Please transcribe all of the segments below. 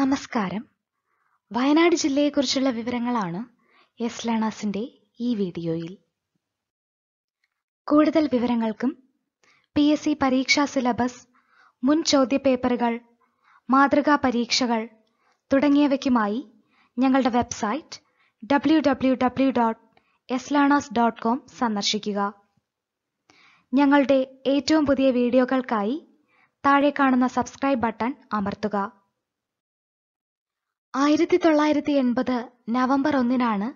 നമസ്കാരം വയനാട് ജില്ലയെക്കുറിച്ചുള്ള വിവരങ്ങളാണ് എസ് ലേണേഴ്സിൻ്റെ ഈ വീഡിയോയിൽ കൂടുതൽ വിവരങ്ങൾക്കും പി എസ് സി പരീക്ഷാ സിലബസ് മുൻ ചോദ്യപേപ്പറുകൾ മാതൃകാ പരീക്ഷകൾ തുടങ്ങിയവയ്ക്കുമായി ഞങ്ങളുടെ website W W W dot eslearners dot com സന്ദർശിക്കുക ഞങ്ങളുടെ ഏറ്റവും പുതിയ വീഡിയോകൾക്കായി താഴെ കാണുന്ന സബ്സ്ക്രൈബ് ബട്ടൺ അമർത്തുക ആയിരത്തി തൊള്ളായിരത്തി എൺപത് നവംബർ ഒന്നിനാണ്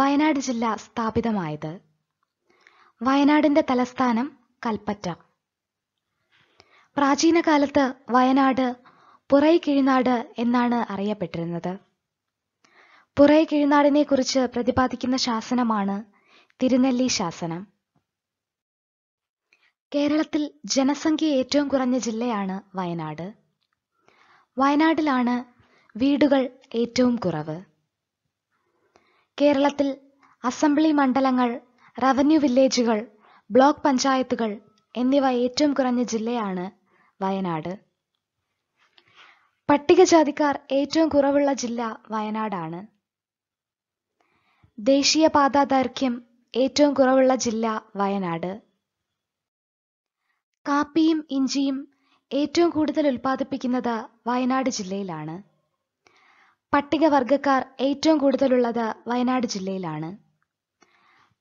വയനാട് ജില്ല സ്ഥാപിതമായത് വയനാടിന്റെ തലസ്ഥാനം കൽപ്പറ്റ പ്രാചീന കാലത്ത് വയനാട് പുറൈ കിഴിനാട് എന്നാണ് അറിയപ്പെട്ടിരുന്നത് കിഴിനാടിനെ കുറിച്ച് പ്രതിപാദിക്കുന്ന ശാസനമാണ് തിരുനെല്ലി ശാസനം കേരളത്തിൽ ജനസംഖ്യ ഏറ്റവും കുറഞ്ഞ ജില്ലയാണ് വയനാട് വയനാട്ടിലാണ് വീടുകൾ ഏറ്റവും കുറവ് കേരളത്തിൽ അസംബ്ലി മണ്ഡലങ്ങൾ റവന്യൂ വില്ലേജുകൾ ബ്ലോക്ക് പഞ്ചായത്തുകൾ എന്നിവ ഏറ്റവും കുറഞ്ഞ ജില്ലയാണ് വയനാട് പട്ടികജാതിക്കാർ ഏറ്റവും കുറവുള്ള ജില്ല വയനാടാണ് ദേശീയപാതാ ദൈർഘ്യം ഏറ്റവും കുറവുള്ള ജില്ല വയനാട്. കാപ്പിയും ഇഞ്ചിയും ഏറ്റവും കൂടുതൽ ഉൽപ്പാദിപ്പിക്കുന്നത് വയനാട് ജില്ലയിലാണ്. പട്ടികവർഗക്കാർ ഏറ്റവും കൂടുതലുള്ളത് വയനാട് ജില്ലയിലാണ്.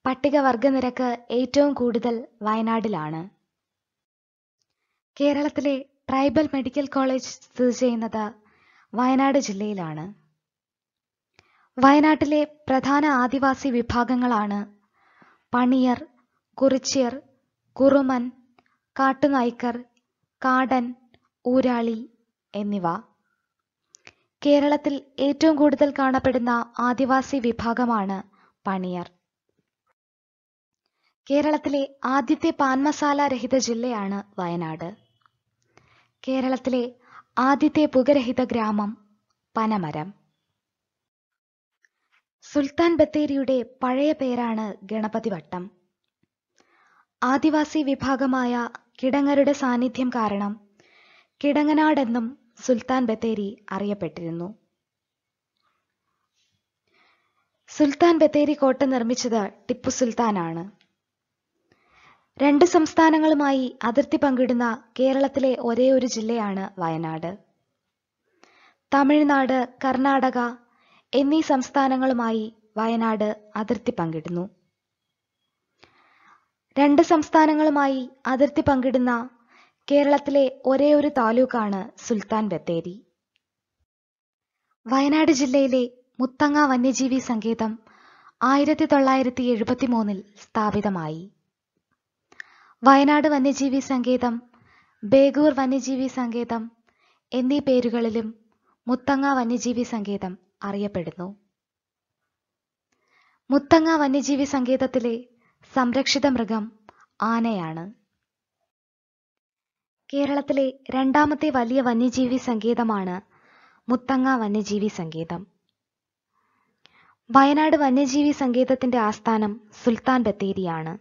പട്ടികവർഗ നിരക്ക് ഏറ്റവും കൂടുതൽ വയനാടിലാണ്. കേരളത്തിലെ ട്രൈബൽ മെഡിക്കൽ കോളേജ് സ്ഥിതി ചെയ്യുന്നത് വയനാട് ജില്ലയിലാണ്. വയനാട്ടിലെ പ്രധാന ആദിവാസി വിഭാഗങ്ങളാണ് പണിയർ കുറിച്യർ കുറുമൻ കാട്ടുനായ്ക്കർ കാടൻ ഊരാളി എന്നിവ കേരളത്തിൽ ഏറ്റവും കൂടുതൽ കാണപ്പെടുന്ന ആദിവാസി വിഭാഗമാണ് പണിയർ കേരളത്തിലെ ആദ്യത്തെ പാൻമസാല രഹിത ജില്ലയാണ് വയനാട് കേരളത്തിലെ ആദ്യത്തെ പുകരഹിത ഗ്രാമം പനമരം സുൽത്താൻ ബത്തേരിയുടെ പഴയ പേരാണ് ഗണപതി വട്ടം ആദിവാസി വിഭാഗമായ കിടങ്ങരുടെ സാന്നിധ്യം കാരണം കിടങ്ങനാടെന്നും സുൽത്താൻ ബത്തേരി അറിയപ്പെട്ടിരുന്നു സുൽത്താൻ ബത്തേരി കോട്ട നിർമ്മിച്ചത് ടിപ്പു സുൽത്താനാണ് രണ്ട് സംസ്ഥാനങ്ങളുമായി അതിർത്തി പങ്കിടുന്ന കേരളത്തിലെ ഒരേ ഒരു ജില്ലയാണ് വയനാട് തമിഴ്നാട് കർണാടക എന്നീ സംസ്ഥാനങ്ങളുമായി വയനാട് അതിർത്തി പങ്കിടുന്നു രണ്ട് സംസ്ഥാനങ്ങളുമായി അതിർത്തി പങ്കിടുന്ന കേരളത്തിലെ ഒരേ ഒരു താലൂക്കാണ് സുൽത്താൻ ബത്തേരി വയനാട് ജില്ലയിലെ മുത്തങ്ങ വന്യജീവി സങ്കേതം ആയിരത്തി തൊള്ളായിരത്തി എഴുപത്തി മൂന്നിൽ സ്ഥാപിതമായി വയനാട് വന്യജീവി സങ്കേതം ബേഗൂർ വന്യജീവി സങ്കേതം എന്നീ പേരുകളിലും മുത്തങ്ങ വന്യജീവി സങ്കേതം അറിയപ്പെടുന്നു മുത്തങ്ങ വന്യജീവി സങ്കേതത്തിലെ സംരക്ഷിത മൃഗം ആനയാണ് കേരളത്തിലെ രണ്ടാമത്തെ വലിയ വന്യജീവി സങ്കേതമാണ് മുത്തങ്ങ വന്യജീവി സങ്കേതം വയനാട് വന്യജീവി സങ്കേതത്തിന്റെ ആസ്ഥാനം സുൽത്താൻ ബത്തേരിയാണ്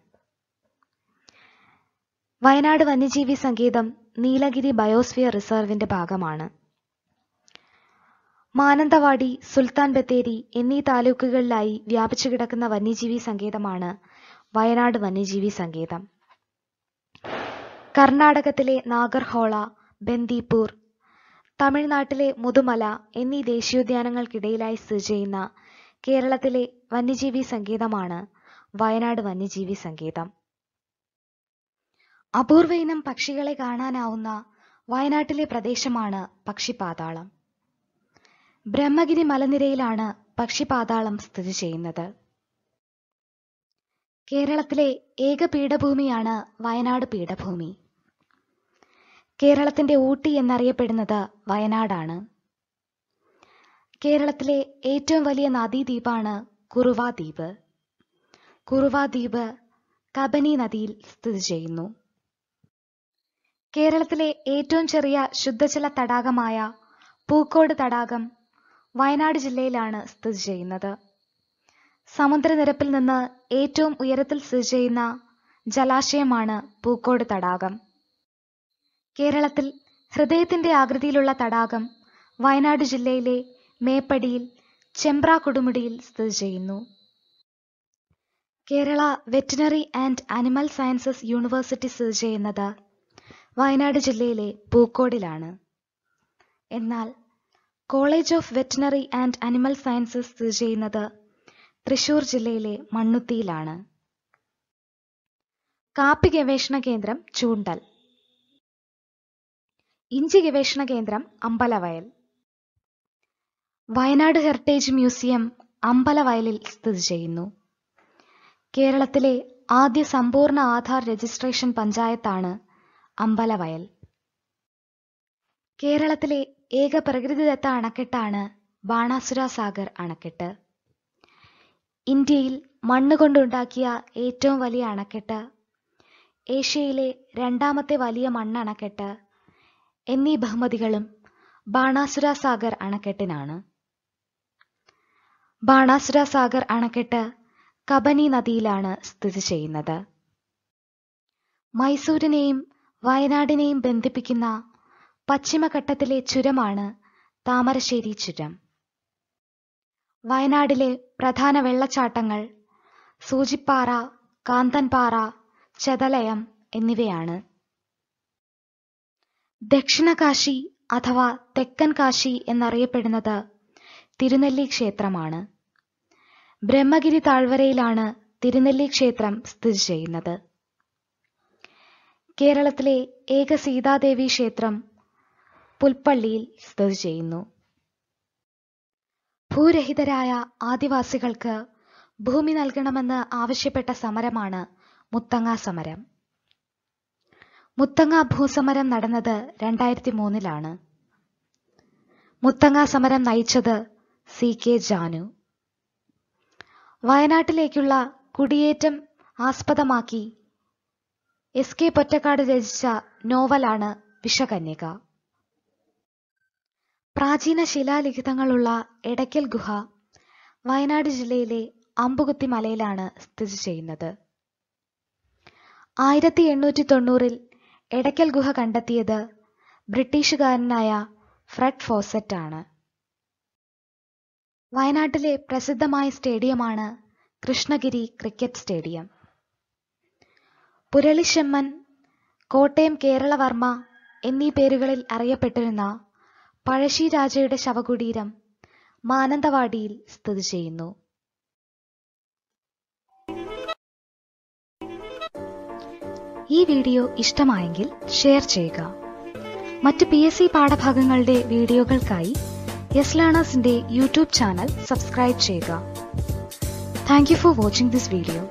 വയനാട് വന്യജീവി സങ്കേതം നീലഗിരി ബയോസ്ഫിയർ റിസർവിന്റെ ഭാഗമാണ് മാനന്തവാടി സുൽത്താൻ ബത്തേരി എന്നീ താലൂക്കുകളിലായി വ്യാപിച്ചു കിടക്കുന്ന വന്യജീവി സങ്കേതമാണ് വയനാട് വന്യജീവി സങ്കേതം കർണാടകത്തിലെ നാഗർഹോള ബന്ദിപ്പൂർ തമിഴ്നാട്ടിലെ മുതുമല എന്നീ ദേശീയോദ്യാനങ്ങൾക്കിടയിലായി സ്ഥിതി ചെയ്യുന്ന കേരളത്തിലെ വന്യജീവി സങ്കേതമാണ് വയനാട് വന്യജീവി സങ്കേതം അപൂർവയിനം പക്ഷികളെ കാണാനാവുന്ന വയനാട്ടിലെ പ്രദേശമാണ് പക്ഷിപാതാളം ബ്രഹ്മഗിരി മലനിരയിലാണ് പക്ഷിപാതാളം സ്ഥിതി ചെയ്യുന്നത് കേരളത്തിലെ ഏക പീഠഭൂമിയാണ് വയനാട് പീഠഭൂമി കേരളത്തിന്റെ ഊട്ടി എന്നറിയപ്പെടുന്നത് വയനാടാണ് കേരളത്തിലെ ഏറ്റവും വലിയ നദീദ്വീപാണ് കുറുവാ ദ്വീപ് കുറുവാ ദ്വീപ് കബനി നദിയിൽ സ്ഥിതി ചെയ്യുന്നു കേരളത്തിലെ ഏറ്റവും ചെറിയ ശുദ്ധജല തടാകമായ പൂക്കോട് തടാകം വയനാട് ജില്ലയിലാണ് സ്ഥിതി ചെയ്യുന്നത് സമുദ്രനിരപ്പിൽ നിന്ന് ഏറ്റവും ഉയരത്തിൽ സ്ഥിതി ചെയ്യുന്ന ജലാശയമാണ് പൂക്കോട് തടാകം കേരളത്തിൽ ഹൃദയത്തിന്റെ ആകൃതിയിലുള്ള തടാകം വയനാട് ജില്ലയിലെ മേപ്പടിയിൽ ചെമ്പ്ര കൊടുമുടിയിൽ സ്ഥിതി ചെയ്യുന്നു Kerala veterinary and animal sciences university സ്ഥിതി ചെയ്യുന്നത് വയനാട് ജില്ലയിലെ പൂക്കോടിലാണ് എന്നാൽ college of veterinary and animal sciences സ്ഥിതി ചെയ്യുന്നത് തൃശൂർ ജില്ലയിലെ മണ്ണുത്തിയിലാണ് കാപ്പി ഗവേഷണ കേന്ദ്രം ചൂണ്ടൽ ഇഞ്ചി ഗവേഷണ കേന്ദ്രം അമ്പലവയൽ വയനാട് ഹെറിറ്റേജ് മ്യൂസിയം അമ്പലവയലിൽ സ്ഥിതി ചെയ്യുന്നു കേരളത്തിലെ ആദ്യ സമ്പൂർണ്ണ ആധാർ രജിസ്ട്രേഷൻ പഞ്ചായത്താണ് അമ്പലവയൽ കേരളത്തിലെ ഏക പ്രകൃതിദത്ത അണക്കെട്ടാണ് ബാണാസുര സാഗർ അണക്കെട്ട് ഇന്ത്യയിൽ മണ്ണ് കൊണ്ടുണ്ടാക്കിയ ഏറ്റവും വലിയ അണക്കെട്ട് ഏഷ്യയിലെ രണ്ടാമത്തെ വലിയ മണ്ണണക്കെട്ട് എന്നീ ബഹുമതികളും ബാണാസുര സാഗർ അണക്കെട്ടിനാണ് ബാണാസുര സാഗർ അണക്കെട്ട് കബനി നദിയിലാണ് സ്ഥിതി ചെയ്യുന്നത് മൈസൂരിനെയും വയനാടിനെയും ബന്ധിപ്പിക്കുന്ന പശ്ചിമഘട്ടത്തിലെ ചുരമാണ് താമരശ്ശേരി ചുരം വയനാടിലെ പ്രധാന വെള്ളച്ചാട്ടങ്ങൾ സൂചിപ്പാറ കാന്തൻപാറ ചെതലയം എന്നിവയാണ് ദക്ഷിണകാശി അഥവാ തെക്കൻ കാശി എന്നറിയപ്പെടുന്നത് തിരുനെല്ലി ക്ഷേത്രമാണ് ബ്രഹ്മഗിരി താഴ്വരയിലാണ് തിരുനെല്ലി ക്ഷേത്രം സ്ഥിതി ചെയ്യുന്നത് കേരളത്തിലെ ഏക സീതാദേവി ക്ഷേത്രം പുൽപ്പള്ളിയിൽ സ്ഥിതി ചെയ്യുന്നു ഭൂരഹിതരായ ആദിവാസികൾക്ക് ഭൂമി നൽകണമെന്ന് ആവശ്യപ്പെട്ട സമരമാണ് മുത്തങ്ങ സമരം മുത്തങ്ങ ഭൂസമരം നടന്നത് രണ്ടായിരത്തി മൂന്നിലാണ് മുത്തങ്ങ സമരം നയിച്ചത് സി കെ ജാനു വയനാട്ടിലേക്കുള്ള കുടിയേറ്റം ആസ്പദമാക്കി എസ് കെ പൊറ്റക്കാട് രചിച്ച നോവലാണ് വിഷകന്യക പ്രാചീന ശിലാലിഖിതങ്ങളുള്ള എടയ്ക്കൽ ഗുഹ വയനാട് ജില്ലയിലെ അമ്പുകുത്തി മലയിലാണ് സ്ഥിതി ചെയ്യുന്നത് ആയിരത്തി എണ്ണൂറ്റി തൊണ്ണൂറിൽ എടയ്ക്കൽ ഗുഹ കണ്ടെത്തിയത് ബ്രിട്ടീഷുകാരനായ ഫ്രെഡ് ഫോസറ്റ് ആണ് വയനാട്ടിലെ പ്രസിദ്ധമായ സ്റ്റേഡിയമാണ് കൃഷ്ണഗിരി ക്രിക്കറ്റ് സ്റ്റേഡിയം പുരളിശെമ്മൻ കോട്ടയം കേരളവർമ്മ എന്നീ പേരുകളിൽ അറിയപ്പെട്ടിരുന്ന രാജയുടെ ശവകുടീരം മാനന്തവാടിയിൽ സ്ഥിതി ചെയ്യുന്നു ഈ വീഡിയോ ഇഷ്ടമായെങ്കിൽ ഷെയർ ചെയ്യുക മറ്റ് പി എസ് സി പാഠഭാഗങ്ങളുടെ വീഡിയോകൾക്കായി യെസ് ലേണേഴ്സിന്റെ യൂട്യൂബ് ചാനൽ സബ്സ്ക്രൈബ് ചെയ്യുക thank you for watching this video